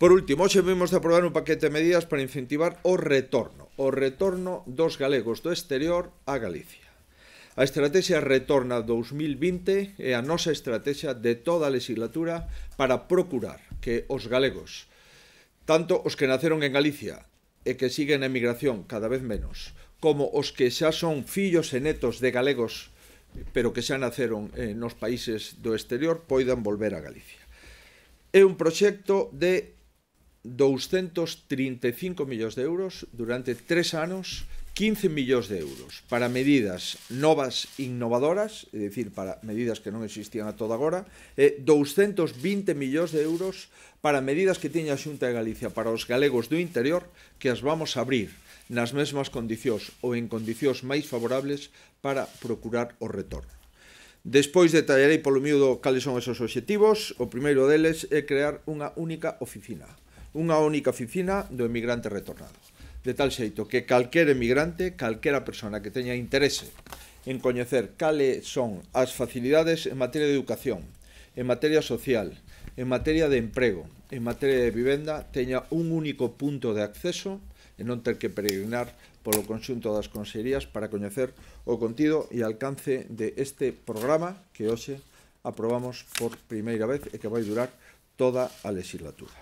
Por último, hoxe vimos de aprobar un paquete de medidas para incentivar o retorno, o retorno dos galegos do exterior a Galicia. A estrategia Retorna 2020 é a nosa estrategia de toda a legislatura para procurar que os galegos, tanto os que naceron en Galicia e que siguen a emigración cada vez menos, como os que xa son fillos e netos de galegos pero que xa naceron eh, nos países do exterior, poidan volver a Galicia. É un proxecto de 235 millóns de euros durante tres anos 15 millóns de euros para medidas novas innovadoras, é dicir, para medidas que non existían a toda agora, e 220 millóns de euros para medidas que tiña a Xunta de Galicia para os galegos do interior que as vamos a abrir nas mesmas condicións ou en condicións máis favorables para procurar o retorno. Despois detallarei polo miúdo cales son esos obxectivos. O primeiro deles é crear unha única oficina unha única oficina do emigrante retornado. De tal xeito que calquer emigrante, calquera persona que teña interese en coñecer cales son as facilidades en materia de educación, en materia social, en materia de emprego, en materia de vivenda, teña un único punto de acceso e non ter que peregrinar polo conxunto das consellerías para coñecer o contido e alcance de este programa que hoxe aprobamos por primeira vez e que vai durar toda a legislatura.